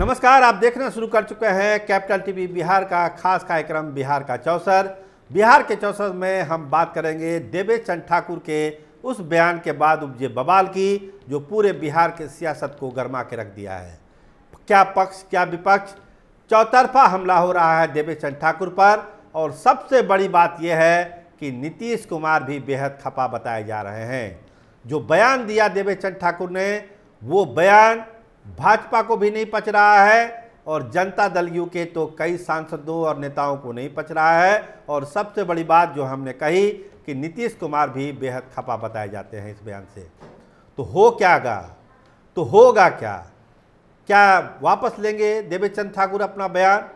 नमस्कार आप देखना शुरू कर चुके हैं कैपिटल टीवी बिहार का खास कार्यक्रम बिहार का चौसर बिहार के चौसर में हम बात करेंगे देवेश चंद ठाकुर के उस बयान के बाद उपजे बवाल की जो पूरे बिहार के सियासत को गर्मा के रख दिया है क्या पक्ष क्या विपक्ष चौतरफा हमला हो रहा है देवेश चंद ठाकुर पर और सबसे बड़ी बात यह है कि नीतीश कुमार भी बेहद खपा बताए जा रहे हैं जो बयान दिया देवेश चंद ठाकुर ने वो बयान भाजपा को भी नहीं पच रहा है और जनता दल यू के तो कई सांसदों और नेताओं को नहीं पच रहा है और सबसे बड़ी बात जो हमने कही कि नीतीश कुमार भी बेहद खपा बताए जाते हैं इस बयान से तो हो क्या गा तो होगा क्या क्या वापस लेंगे देवेचंद ठाकुर अपना बयान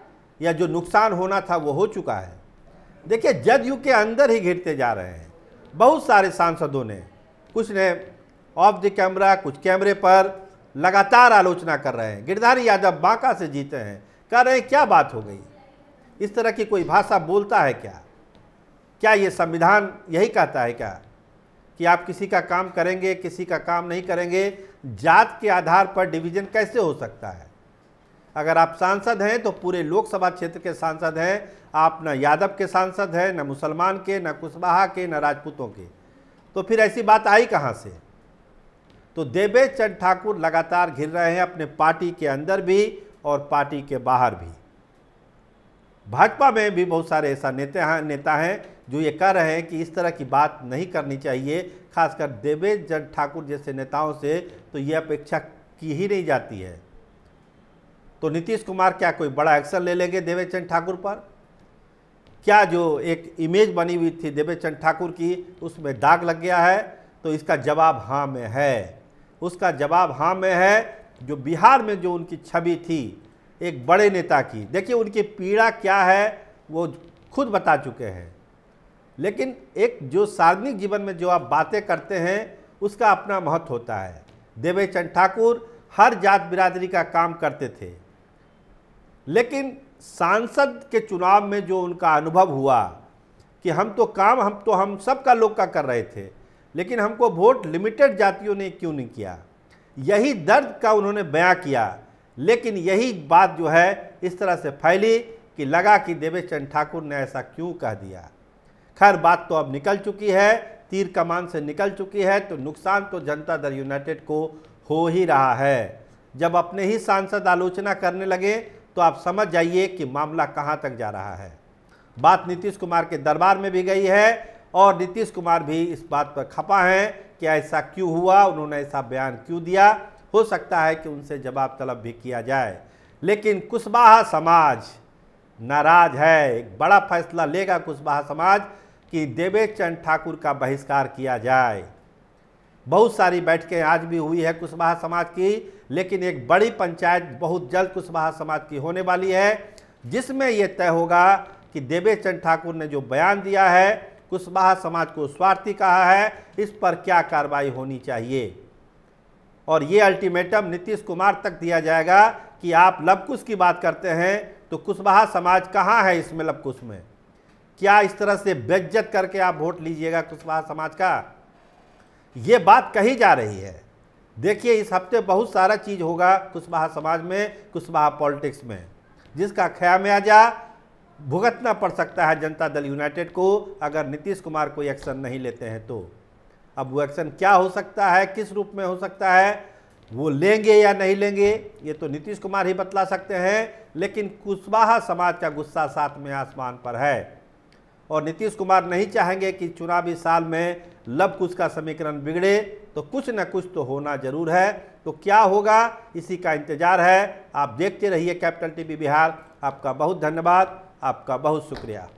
या जो नुकसान होना था वो हो चुका है देखिए जदयू के अंदर ही घिरते जा रहे हैं बहुत सारे सांसदों ने कुछ ने ऑफ द कैमरा कुछ कैमरे पर लगातार आलोचना कर रहे हैं गिरधारी यादव बांका से जीते हैं कह रहे हैं क्या बात हो गई इस तरह की कोई भाषा बोलता है क्या क्या ये संविधान यही कहता है क्या कि आप किसी का काम करेंगे किसी का काम नहीं करेंगे जात के आधार पर डिवीजन कैसे हो सकता है अगर आप सांसद हैं तो पूरे लोकसभा क्षेत्र के सांसद हैं आप न यादव के सांसद हैं न मुसलमान के न कुशवाहा के न राजपूतों के तो फिर ऐसी बात आई कहाँ से तो देवेश चंद ठाकुर लगातार घिर रहे हैं अपने पार्टी के अंदर भी और पार्टी के बाहर भी भाजपा में भी बहुत सारे ऐसा नेता हैं नेता हैं जो ये कह रहे हैं कि इस तरह की बात नहीं करनी चाहिए खासकर देवेश चंद ठाकुर जैसे नेताओं से तो ये अपेक्षा की ही नहीं जाती है तो नीतीश कुमार क्या कोई बड़ा एक्शन ले लेंगे देवेश चंद ठाकुर पर क्या जो एक इमेज बनी हुई थी देवेश चंद ठाकुर की उसमें दाग लग गया है तो इसका जवाब हाँ में है उसका जवाब हाँ में है जो बिहार में जो उनकी छवि थी एक बड़े नेता की देखिए उनकी पीड़ा क्या है वो खुद बता चुके हैं लेकिन एक जो सार्वजनिक जीवन में जो आप बातें करते हैं उसका अपना महत्व होता है देवेचंद चंद ठाकुर हर जात बिरादरी का काम करते थे लेकिन सांसद के चुनाव में जो उनका अनुभव हुआ कि हम तो काम हम तो हम सबका लोग का कर रहे थे लेकिन हमको वोट लिमिटेड जातियों ने क्यों नहीं किया यही दर्द का उन्होंने बयां किया लेकिन यही बात जो है इस तरह से फैली कि लगा कि देवेश चंद ठाकुर ने ऐसा क्यों कह दिया खैर बात तो अब निकल चुकी है तीर कमान से निकल चुकी है तो नुकसान तो जनता दल यूनाइटेड को हो ही रहा है जब अपने ही सांसद आलोचना करने लगे तो आप समझ जाइए कि मामला कहाँ तक जा रहा है बात नीतीश कुमार के दरबार में भी गई है और नीतीश कुमार भी इस बात पर खपा हैं कि ऐसा क्यों हुआ उन्होंने ऐसा बयान क्यों दिया हो सकता है कि उनसे जवाब तलब भी किया जाए लेकिन कुशवाहा समाज नाराज है एक बड़ा फैसला लेगा कुशवाहा समाज कि देवेश चंद ठाकुर का बहिष्कार किया जाए बहुत सारी बैठकें आज भी हुई है कुशवाहा समाज की लेकिन एक बड़ी पंचायत बहुत जल्द कुशवाहा समाज की होने वाली है जिसमें यह तय होगा कि देवेश चंद ठाकुर ने जो बयान दिया है कुशवाहा समाज को स्वार्थी कहा है इस पर क्या कार्रवाई होनी चाहिए और ये अल्टीमेटम नीतीश कुमार तक दिया जाएगा कि आप लवकुश की बात करते हैं तो कुशवाहा समाज कहाँ है इसमें लवकुश में क्या इस तरह से बेज्जत करके आप वोट लीजिएगा कुशवाहा समाज का ये बात कही जा रही है देखिए इस हफ्ते बहुत सारा चीज़ होगा कुशवाहा समाज में कुशवाहा पॉलिटिक्स में जिसका ख्यामयाजा भुगतना पड़ सकता है जनता दल यूनाइटेड को अगर नीतीश कुमार कोई एक्शन नहीं लेते हैं तो अब वो एक्शन क्या हो सकता है किस रूप में हो सकता है वो लेंगे या नहीं लेंगे ये तो नीतीश कुमार ही बतला सकते हैं लेकिन कुशवाहा समाज का गुस्सा साथ में आसमान पर है और नीतीश कुमार नहीं चाहेंगे कि चुनावी साल में लव कुछ का समीकरण बिगड़े तो कुछ ना कुछ तो होना जरूर है तो क्या होगा इसी का इंतजार है आप देखते रहिए कैपिटल टीवी बिहार आपका बहुत धन्यवाद आपका बहुत शुक्रिया